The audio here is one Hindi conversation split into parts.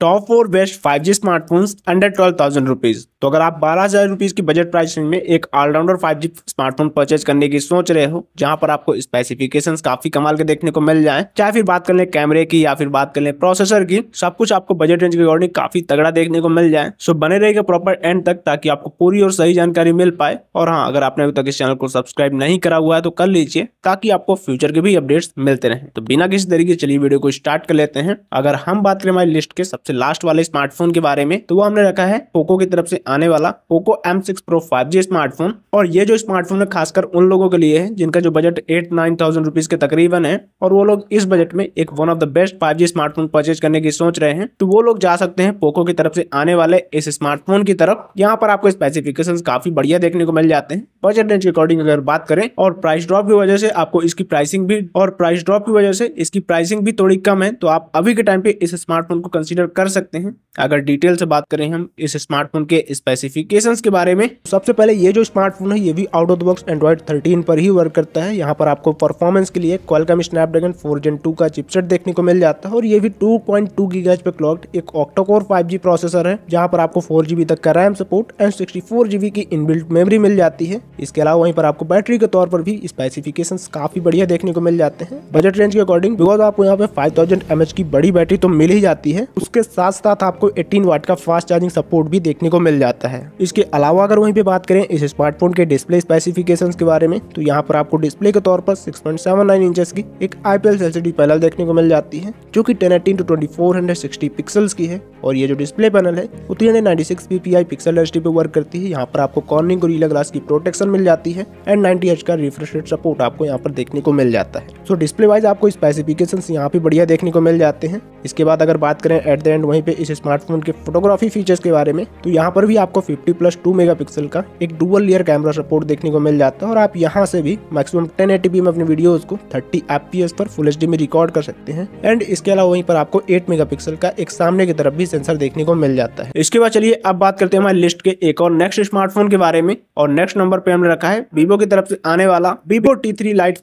top four best five G smartphones under twelve thousand rupees तो अगर आप बारह हजार रुपीज की बजट प्राइस में एक allrounder five G smartphone purchase करने की सोच रहे हो जहां पर आपको स्पेसिफिकेशन काफी कमाल के देखने को मिल जाए चाहे फिर बात कर ले कैमरे की या फिर बात कर ले प्रोसेसर की सब कुछ आपको बजट रेंज के अकॉर्डिंग काफी तगड़ा देखने को मिल जाए सो बने रहेगा प्रॉपर एंड तक ताकि आपको पूरी और सही जानकारी मिल पाए और हाँ अगर आपने अभी तक इस चैनल को सब्सक्राइब नहीं करा हुआ है तो कर लीजिए ताकि आपको फ्यूचर के भी अपडेट्स मिलते रहे तो बिना किसी तरीके चलिए वीडियो को स्टार्ट कर लेते हैं अगर हम बात करें हमारी लिस्ट के सबसे सबसे लास्ट वाले स्मार्टफोन के बारे में तो वो हमने रखा है पोको की तरफ से आने वाला Poco M six Pro five G smartphone और ये जो स्मार्टफोन है खासकर उन लोगों के लिए है जिनका जो budget eight nine thousand rupees के तकरीबन है और वो लोग इस बजट में एक one of the best five G smartphone purchase करने की सोच रहे हैं तो वो लोग जा सकते हैं पोको की तरफ से आने वाले इस स्मार्टफोन की तरफ यहाँ पर आपको स्पेसिफिकेशन काफी बढ़िया देखने को मिल जाते हैं बजट रेंज के अकॉर्डिंग अगर बात करें और प्राइस ड्रॉप की वजह से आपको इसकी प्राइसिंग भी और प्राइस ड्रॉप की वजह से इसकी प्राइसिंग भी थोड़ी कम है तो आप अभी के टाइम पे इस स्मार्टफोन को कंसिडर कर सकते हैं अगर डिटेल से बात करें हम इस स्मार्टफोन के स्पेसिफिकेशन के बारे में सबसे पहले ये जो स्मार्टफोन है ये भी out of the box Android 13 पर ही वर्क करता है यहाँ पर आपको परफॉर्मेंस के लिए Qualcomm Snapdragon four gen two का चिपसेट देखने को मिल जाता है और ये भी टू पॉइंट टू पे क्लॉक्ड एक ऑक्टोकोर 5G प्रोसेसर है जहाँ पर आपको फोर तक का रैम सपोर्ट एंड सिक्सटी की इनबिल्ट मेमरी मिल जाती है इसके अलावा वहीं पर आपको बैटरी के तौर पर भी स्पेसिफिकेशन काफी बढ़िया देखने को मिल जाते हैं बजट रेंज के अकॉर्डिंग बिकॉज आपको यहाँ पे फाइव थाउजेंड की बड़ी बैटरी तो मिल ही जाती है उसके साथ साथ आपको 18 वाट का फास्ट चार्जिंग सपोर्ट भी देखने को मिल जाता है इसके अलावा अगर वहीं पे बात करें इस स्मार्टफोन के डिस्प्ले स्पेसिफिकेशंस के बारे में तो यहाँ पर आपको डिस्प्ले के तौर पर 6.79 पॉइंट की एक आईपीएल एलसीडी पैनल देखने को मिल जाती है जो की टेन एटीन टू 2460 पिक्सल की है और ये जो डिस्प्ले पैनल है वो पी आई पिक्सल डी पे वर्क करती है यहाँ पर आपको कॉर्निंग गोरिल्ला ग्लास की प्रोटेक्शन मिल जाती है एंड नाइनटी एच का रिफ्रेश रेट सपोर्ट आपको यहाँ पर देखने को मिल जाता है सो डिस्प्ले वाइज आपको स्पेसिफिकेशन यहाँ पे बढ़िया देखने को मिल जाते हैं इसके बाद अगर बात करें एट द एंड वहीं पे इस स्मार्टफोन के फोटोग्राफी फीचर्स के बारे में तो यहाँ पर भी आपको 50 प्लस 2 मेगापिक्सल का एक डुअल लेयर कैमरा सपोर्ट देखने को मिल जाता है और आप यहाँ से भी मैक्सिमम 1080p में अपने वीडियोस को 30 एफपीएस पर फुल एच में रिकॉर्ड कर सकते हैं एंड इसके अलावा वहीं पर आपको एट मेगा का एक सामने की तरफ भी सेंसर देखने को मिल जाता है इसके बाद चलिए अब बात करते हैं हमारे लिस्ट के एक और नेक्स्ट स्मार्टफोन के बारे में और नेक्स्ट नंबर पे हमने रखा है वीवो की तरफ से आने वाला Vivo T three Lite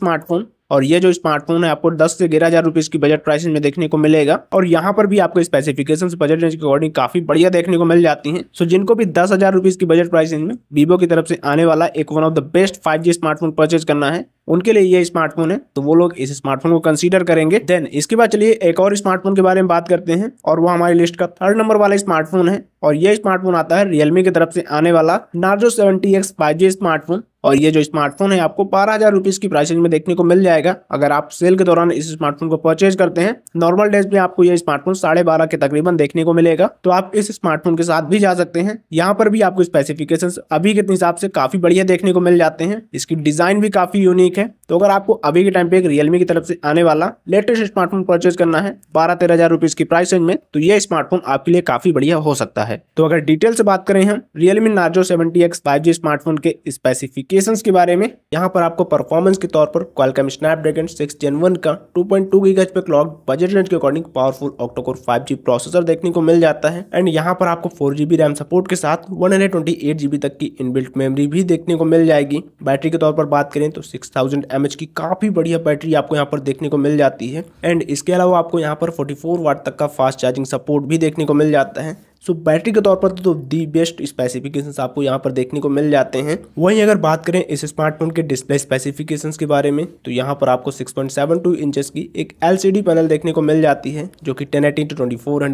smartphone और ये जो स्मार्टफोन है आपको दस से ग्यारह हजार रुपीज की बजट प्राइस में देखने को मिलेगा और यहाँ पर भी आपको स्पेसिफिकेशन बजट रेंज के अकॉर्डिंग काफी बढ़िया देखने को मिल जाती है सो जिनको भी दस हजार रुपीज की बजट प्राइस में वीवो की तरफ से आने वाला एक one of the best five smartphone purchase करना है उनके लिए ये स्मार्टफोन है तो वो लोग इस स्मार्टफोन को कंसीडर करेंगे देन इसके बाद चलिए एक और स्मार्टफोन के बारे में बात करते हैं और वो हमारी लिस्ट का थर्ड नंबर वाला स्मार्टफोन है और ये स्मार्टफोन आता है रियलमी की तरफ से आने वाला नार्जो सेवेंटी एक्स स्मार्टफोन और ये जो स्मार्टफोन है आपको बारह हजार रुपीज की प्राइसिंग में देखने को मिल जाएगा अगर आप सेल के दौरान इस स्मार्टफोन को परचेज करते हैं नॉर्मल डेज में आपको ये स्मार्टफोन साढ़े बारह के तकरीबन देखने को मिलेगा तो आप इस स्मार्टफोन के साथ भी जा सकते हैं यहाँ पर भी आपको स्पेसिफिकेशन अभी के हिसाब से काफी बढ़िया देखने को मिल जाते हैं इसकी डिजाइन भी काफी यूनिक ठीक है तो अगर आपको अभी के टाइम पे एक रियलमी की तरफ से आने वाला लेटेस्ट स्मार्टफोन परचेज करना है बारह तेरह हज़ार रुपीज़ की प्राइस रेंज में तो ये स्मार्टफोन आपके लिए काफ़ी बढ़िया हो सकता है तो अगर डिटेल से बात करें हम Realme Narzo seventy X five G smartphone के स्पेसिफिकेशन के बारे में यहाँ पर आपको परफॉर्मेंस के तौर पर Qualcomm Snapdragon six gen one का टू पॉइंट टू पे क्लॉक बजट रेंज के according powerful octacore five G processor देखने को मिल जाता है एंड यहाँ पर आपको फोर जीबी रैम सपोर्ट के साथ one hundred twenty eight GB तक की इनबिल्ट मेमोरी भी देखने को मिल जाएगी बैटरी के तौर पर बात करें तो सिक्स थाउजेंड एम एमएच की काफ़ी बढ़िया बैटरी आपको यहाँ पर देखने को मिल जाती है एंड इसके अलावा आपको यहाँ पर 44 वाट तक का फास्ट चार्जिंग सपोर्ट भी देखने को मिल जाता है सो बैटरी के तौर पर तो दी बेस्ट स्पेसिफिकेशंस आपको यहाँ पर देखने को मिल जाते हैं वहीं अगर बात करें इस स्मार्टफोन के डिस्प्ले स्पेसिफिकेशंस के बारे में तो यहाँ पर आपको 6.72 इंचेस की एक एलसीडी पैनल देखने को मिल जाती है जो कि टेन एटी ट्वेंटी फोर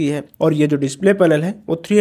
की है और ये जो डिस्प्ले पैनल है वो थ्री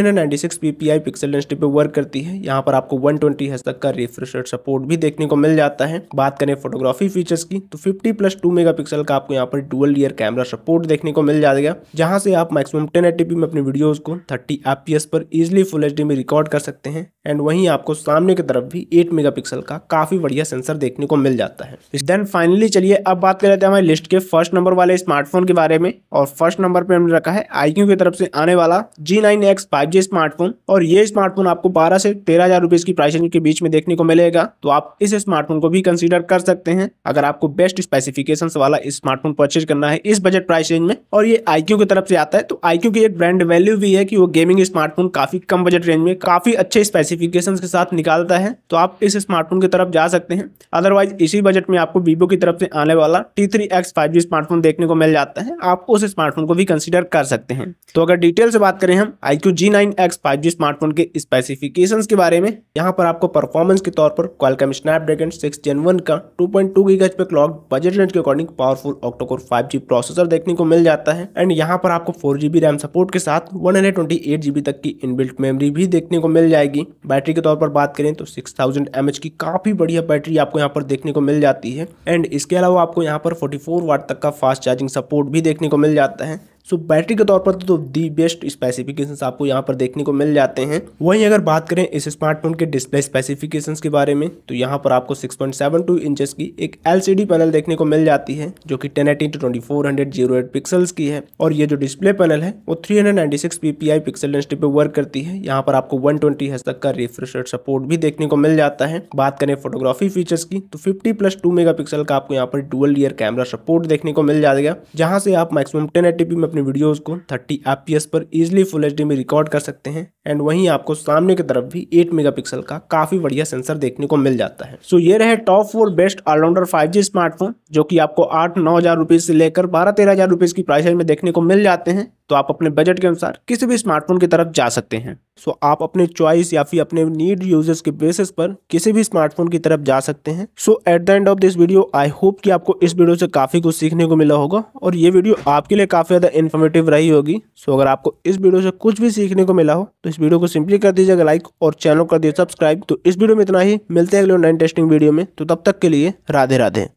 ppi पिक्सल डेंसिटी पे वर्क करती है यहाँ पर आपको वन ट्वेंटी तक का रिफ्रेश सपोर्ट भी देखने को मिल जाता है बात करें फोटोग्राफी फीचर्स की तो फिफ्टी प्लस टू का आपको यहाँ पर डुअल ईयर कैमरा सपोर्ट देखने को मिल जाएगा जहाँ से आप मैक्सिमम टेन में अपने वीडियोस को 30 एफ पर इजीली फुल एच में रिकॉर्ड कर सकते हैं एंड वहीं आपको सामने की तरफ भी 8 मेगापिक्सल का काफ़ी बढ़िया सेंसर देखने को मिल जाता है देन फाइनली चलिए अब बात कर लेते हैं हमारी लिस्ट के फर्स्ट नंबर वाले स्मार्टफोन के बारे में और फर्स्ट नंबर पर हमने रखा है आई की तरफ से आने वाला जी नाइन स्मार्टफोन और ये स्मार्टफोन आपको बारह से तेरह हजार की प्राइस के बीच में देखने को मिलेगा तो आप इस स्मार्टफोन को भी कंसिडर कर सकते हैं अगर आपको बेस्ट स्पेसिफिकेशन वाला स्मार्टफोन परचेज करना है इस बजट प्राइस रेंज में और ये आई की तरफ से आता है तो आई की एक ब्रांड वैल्यू भी है कि वो गेमिंग स्मार्टफोन काफ़ी कम बजट रेंज में काफ़ी अच्छे स्पेसिफिकेशंस के साथ निकालता है तो आप इस स्मार्टफोन की तरफ जा सकते हैं अदरवाइज इसी बजट में आपको वीवो की तरफ से आने वाला T three X five G smartphone देखने को मिल जाता है आप उस स्मार्टफोन को भी कंसिडर कर सकते हैं तो अगर डिटेल से बात करें हम I Q G nine X five G smartphone के स्पेसिफिकेशन के बारे में यहाँ पर आपको परफॉर्मेंस के तौर पर Qualcomm Snapdragon six gen one का टू पॉइंट टू गीगज पे क्लॉक बजट रेंज के according powerful octacore five G processor देखने को मिल जाता है एंड यहाँ पर आपको फोर जीबी रैम सपोर्ट के साथ 128 जीबी तक की इनबिल्ट मेमोरी भी देखने को मिल जाएगी बैटरी के तौर पर बात करें तो 6000 थाउजेंड की काफ़ी बढ़िया बैटरी आपको यहाँ पर देखने को मिल जाती है एंड इसके अलावा आपको यहाँ पर 44 वाट तक का फास्ट चार्जिंग सपोर्ट भी देखने को मिल जाता है सो बैटरी के तौर पर तो दी बेस्ट स्पेसिफिकेशंस आपको यहाँ पर देखने को मिल जाते हैं वहीं अगर बात करें इस स्मार्टफोन के डिस्प्ले स्पेसिफिकेशंस के बारे में तो यहाँ पर आपको 6.72 इंचेस की एक एलसीडी पैनल देखने को मिल जाती है जो कि 1080 एटी ट्वेंटी फोर की है और ये जो डिस्प्ले पैनल है वो थ्री ppi पिक्सल डेंसिटी पे वर्क करती है यहाँ पर आपको वन ट्वेंटी तक का रिफ्रेश सपोर्ट भी देखने को मिल जाता है बात करें फोटोग्राफी फीचर्स की तो फिफ्टी प्लस टू का आपको यहाँ पर डुअल ईयर कैमरा सपोर्ट देखने को मिल जाएगा जहाँ से आप मैक्सिमम टेन में अपने वीडियोस को 30 एफ पर इजीली फुल एच में रिकॉर्ड कर सकते हैं एंड वहीं आपको सामने की तरफ भी 8 मेगापिक्सल का काफ़ी बढ़िया सेंसर देखने को मिल जाता है सो so, ये रहे top four best allrounder 5G smartphone जो कि आपको आठ नौ हज़ार रुपीज़ से लेकर बारह तेरह हज़ार रुपए की प्राइस में देखने को मिल जाते हैं तो आप अपने बजट के अनुसार किसी भी स्मार्टफोन की तरफ जा सकते हैं सो so, आप अपने चॉइस या फिर अपने नीड यूजर्स के बेसिस पर किसी भी स्मार्टफोन की तरफ जा सकते हैं so at the end of this video I hope कि आपको इस वीडियो से काफ़ी कुछ सीखने को मिला होगा और ये वीडियो आपके लिए काफ़ी ज़्यादा इन्फॉर्मेटिव रही होगी सो so, अगर आपको इस वीडियो से कुछ भी सीखने को मिला हो तो इस वीडियो को सिंपली कर दीजिएगा लाइक और चैनल कर दीजिए सब्सक्राइब तो इस वीडियो में इतना ही मिलते हैं अगले नाइन टेस्टिंग वीडियो में तो तब तक के लिए राधे राधे